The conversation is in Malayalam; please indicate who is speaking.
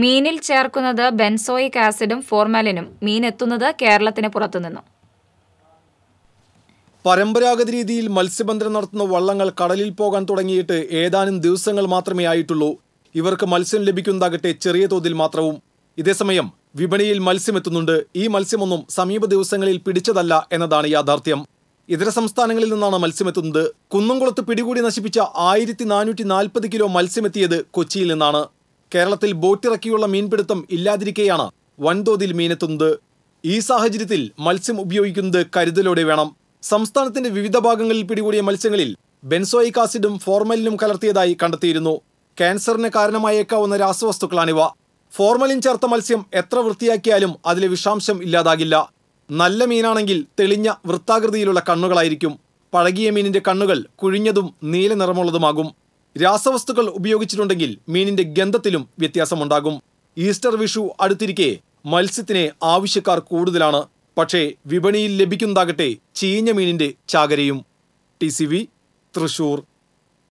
Speaker 1: മീനിൽ ചേർക്കുന്നത് ബെൻസോയിക് ആസിഡും ഫോർമാലിനും മീൻ എത്തുന്നത് കേരളത്തിന് പുറത്തുനിന്നും പരമ്പരാഗത രീതിയിൽ മത്സ്യബന്ധനം നടത്തുന്ന വള്ളങ്ങൾ കടലിൽ പോകാൻ തുടങ്ങിയിട്ട് ഏതാനും ദിവസങ്ങൾ മാത്രമേ ആയിട്ടുള്ളൂ ഇവർക്ക് മത്സ്യം ലഭിക്കുന്നതാകട്ടെ ചെറിയ തോതിൽ മാത്രവും ഇതേസമയം വിപണിയിൽ മത്സ്യമെത്തുന്നുണ്ട് ഈ മത്സ്യമൊന്നും സമീപ ദിവസങ്ങളിൽ പിടിച്ചതല്ല എന്നതാണ് യാഥാർത്ഥ്യം ഇതര സംസ്ഥാനങ്ങളിൽ നിന്നാണ് മത്സ്യമെത്തുന്നത് കുന്നംകുളത്ത് പിടികൂടി നശിപ്പിച്ച ആയിരത്തി നാനൂറ്റി നാൽപ്പത് കിലോ മത്സ്യമെത്തിയത് കൊച്ചിയിൽ നിന്നാണ് കേരളത്തിൽ ബോട്ടിറക്കിയുള്ള മീൻപിടുത്തം ഇല്ലാതിരിക്കെയാണ് വൻതോതിൽ മീനെത്തുന്നത് ഈ സാഹചര്യത്തിൽ മത്സ്യം ഉപയോഗിക്കുന്നത് കരുതലോടെ വേണം സംസ്ഥാനത്തിന്റെ വിവിധ ഭാഗങ്ങളിൽ പിടികൂടിയ മത്സ്യങ്ങളിൽ ബെൻസോയിക് ആസിഡും ഫോർമലിനും കലർത്തിയതായി കണ്ടെത്തിയിരുന്നു ക്യാൻസറിന് കാരണമായേക്കാവുന്ന രാസവസ്തുക്കളാണിവ ഫോർമലിൻ ചേർത്ത മത്സ്യം എത്ര വൃത്തിയാക്കിയാലും അതിലെ വിഷാംശം ഇല്ലാതാകില്ല നല്ല മീനാണെങ്കിൽ തെളിഞ്ഞ വൃത്താകൃതിയിലുള്ള കണ്ണുകളായിരിക്കും പഴകിയ മീനിന്റെ കണ്ണുകൾ കുഴിഞ്ഞതും നീല നിറമുള്ളതുമാകും രാസവസ്തുക്കൾ ഉപയോഗിച്ചിട്ടുണ്ടെങ്കിൽ മീനിന്റെ ഗന്ധത്തിലും വ്യത്യാസമുണ്ടാകും ഈസ്റ്റർ വിഷു അടുത്തിരിക്കെ മത്സ്യത്തിന് ആവശ്യക്കാർ കൂടുതലാണ് പക്ഷേ വിപണിയിൽ ലഭിക്കുന്നതാകട്ടെ ചീഞ്ഞ മീനിന്റെ ചാകരയും ടി തൃശൂർ